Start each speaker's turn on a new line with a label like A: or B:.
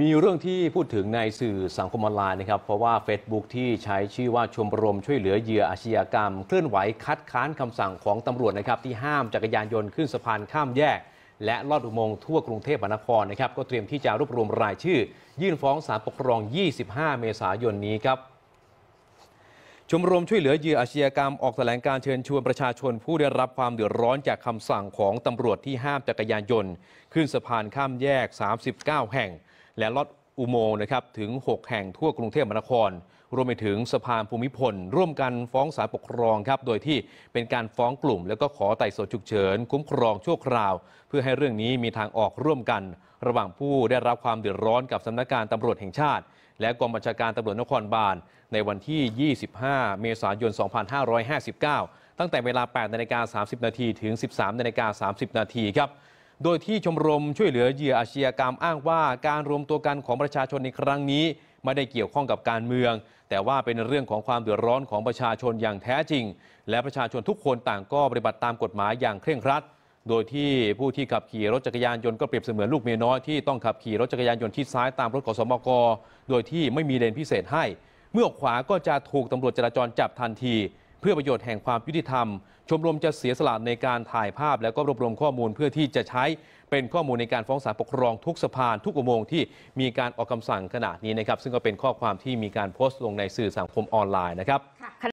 A: มีเรื่องที่พูดถึงในสื่อสังคมออนไลน์นะครับ เพราะว่า Facebook ที่ใช้ชื่อว่าชมรมช่วยเหลือเหยื่ออาชญากรรม เคลื่อนไหวคัดค้านคำสั่งของตำรวจนะครับที่ห้ามจักรยานยนต์ขึ้นสะพานข้ามแยก และลอดอุโมงค์ทั่วกรุงเทพมหานครนะครับก็เตรียมที่จะรวบรวมรายชื่อ ยื่นฟ้องศาลปกครอง 25 เมษายนนี้ครับชมรมช่วยเหลือเหยื่ออาชญากรรมออกแถลงการเชิญชวนประชาชน ผู้ได้รับความเดือดร้อนจากคำสั่งของตำรวจที่ห้ามจักรยานยนต์ขึ้นสะพานข้ามแยก 39 แห่งและลอดอุโมงค์นะครับถึง 6 แห่งทั่วกรุงเทพมหานคร รวมไปถึงสภานภูมิพลร่วมกันฟ้องศาลปกครองครับ โดยที่เป็นการฟ้องกลุ่มแล้วก็ขอไต่สวนฉุกเฉิน คุ้มครองชั่วคราว เพื่อให้เรื่องนี้มีทางออกร่วมกันระหว่างผู้ได้รับความเดือดร้อนกับสำนักงานตำรวจแห่งชาติ และกองบัญชาการตำรวจนครบาลในวันที่ 25 เมษายน 2559 ตั้งแต่เวลา8นาฬิกา30นาทีถึง 13นาฬิกา30 นาทีครับโดยที่ชมรมช่วยเหลือเหยื่ออาชญากรรมอ้างว่า การรวมตัวกันของประชาชนในครั้งนี้ ไม่ได้เกี่ยวข้องกับการเมือง แต่ว่าเป็นเรื่องของความเดือดร้อนของประชาชนอย่างแท้จริง และประชาชนทุกคนต่างก็ปฏิบัติตามกฎหมายอย่างเคร่งครัด โดยที่ผู้ที่ขับขี่รถจักรยานยนต์ ก็เปรียบเสมือนลูกเมียน้อยที่ต้องขับขี่รถจักรยานยนต์ชิดซ้ายตามรถขอสมก โดยที่ไม่มีเลนพิเศษให้ เมื่อขวาก็จะถูกตำรวจจราจรจับทันทีพื่อประโยชน์แห่งความยุติธรรม ชมรมจะเสียสละในการถ่ายภาพ และก็รวบรวมข้อมูลเพื่อที่จะใช้เป็นข้อมูลในการฟ้องศาลปกครองทุกสะพาน ทุกอุโมงค์ที่มีการออกคำสั่งขนาดนี้นะครับซึ่งก็เป็นข้อความที่มีการโพสต์ ลงในสื่อสังคมออนไลน์นะครับ